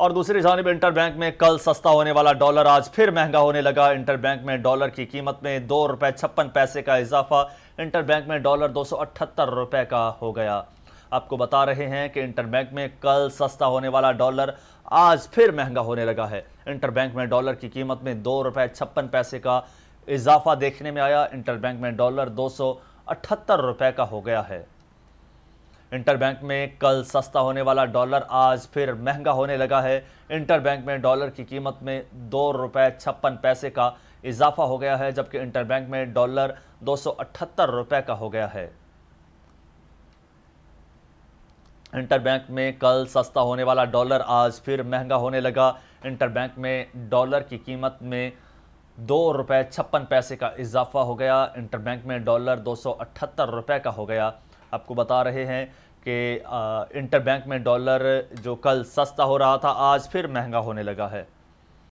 और दूसरी जानब इंटर बैंक में कल सस्ता होने वाला डॉलर आज फिर महंगा होने लगा इंटर बैंक में डॉलर की कीमत में दो रुपये छप्पन पैसे का इजाफा इंटर बैंक में डॉलर दो सौ अठहत्तर रुपये का हो गया आपको बता रहे हैं कि इंटर बैंक में कल सस्ता होने वाला डॉलर आज फिर महंगा होने लगा है इंटर बैंक में डॉलर की कीमत में दो रुपये छप्पन पैसे का इजाफा देखने में आया इंटर बैंक में डॉलर दो सौ अठहत्तर रुपये का हो गया है इंटरबैंक में कल सस्ता होने वाला डॉलर आज फिर महंगा होने लगा है इंटरबैंक में डॉलर की कीमत में दो रुपये छप्पन पैसे का इजाफा हो गया है जबकि इंटरबैंक में डॉलर दो सौ रुपये का हो गया है इंटरबैंक में कल सस्ता होने वाला डॉलर आज फिर महंगा होने लगा इंटरबैंक में डॉलर की कीमत में दो रुपये छप्पन पैसे का इजाफा हो गया इंटरबैंक में डॉलर दो सौ रुपये का हो गया आपको बता रहे हैं कि इंटरबैंक में डॉलर जो कल सस्ता हो रहा था आज फिर महंगा होने लगा है